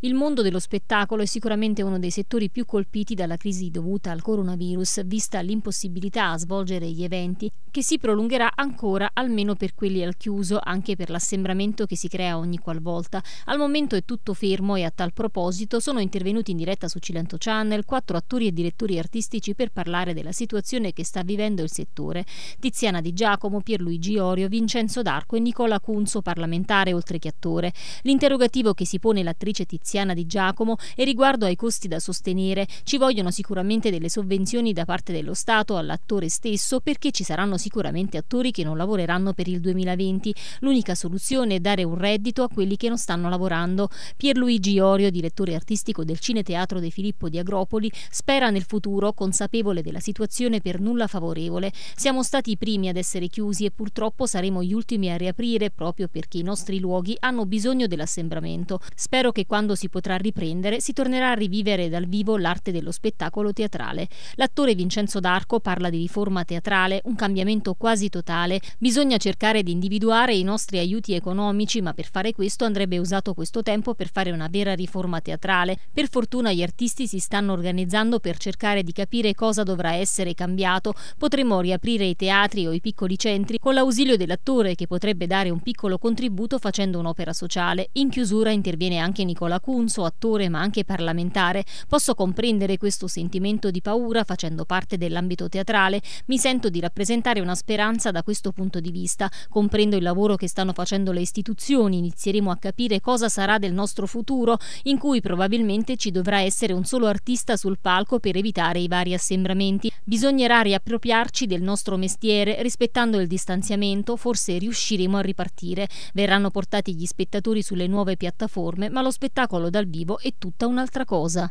Il mondo dello spettacolo è sicuramente uno dei settori più colpiti dalla crisi dovuta al coronavirus, vista l'impossibilità a svolgere gli eventi, che si prolungherà ancora almeno per quelli al chiuso, anche per l'assembramento che si crea ogni qualvolta. Al momento è tutto fermo e a tal proposito sono intervenuti in diretta su Cilento Channel quattro attori e direttori artistici per parlare della situazione che sta vivendo il settore. Tiziana Di Giacomo, Pierluigi Orio, Vincenzo D'Arco e Nicola Cunzo, parlamentare oltre che attore. L'interrogativo che si pone l'attrice Tiziana Tiziana Di Giacomo e riguardo ai costi da sostenere. Ci vogliono sicuramente delle sovvenzioni da parte dello Stato all'attore stesso perché ci saranno sicuramente attori che non lavoreranno per il 2020. L'unica soluzione è dare un reddito a quelli che non stanno lavorando. Pierluigi Orio, direttore artistico del Cineteatro De Filippo di Agropoli, spera nel futuro, consapevole della situazione per nulla favorevole. Siamo stati i primi ad essere chiusi e purtroppo saremo gli ultimi a riaprire proprio perché i nostri luoghi hanno bisogno dell'assembramento. Spero che quando si potrà riprendere, si tornerà a rivivere dal vivo l'arte dello spettacolo teatrale. L'attore Vincenzo D'Arco parla di riforma teatrale, un cambiamento quasi totale. Bisogna cercare di individuare i nostri aiuti economici, ma per fare questo andrebbe usato questo tempo per fare una vera riforma teatrale. Per fortuna gli artisti si stanno organizzando per cercare di capire cosa dovrà essere cambiato. Potremmo riaprire i teatri o i piccoli centri con l'ausilio dell'attore che potrebbe dare un piccolo contributo facendo un'opera sociale. In chiusura interviene anche Nicola Cunzo, attore ma anche parlamentare, posso comprendere questo sentimento di paura facendo parte dell'ambito teatrale, mi sento di rappresentare una speranza da questo punto di vista, comprendo il lavoro che stanno facendo le istituzioni, inizieremo a capire cosa sarà del nostro futuro, in cui probabilmente ci dovrà essere un solo artista sul palco per evitare i vari assembramenti. Bisognerà riappropriarci del nostro mestiere, rispettando il distanziamento, forse riusciremo a ripartire. Verranno portati gli spettatori sulle nuove piattaforme, ma lo spettacolo spettacolo dal vivo è tutta un'altra cosa.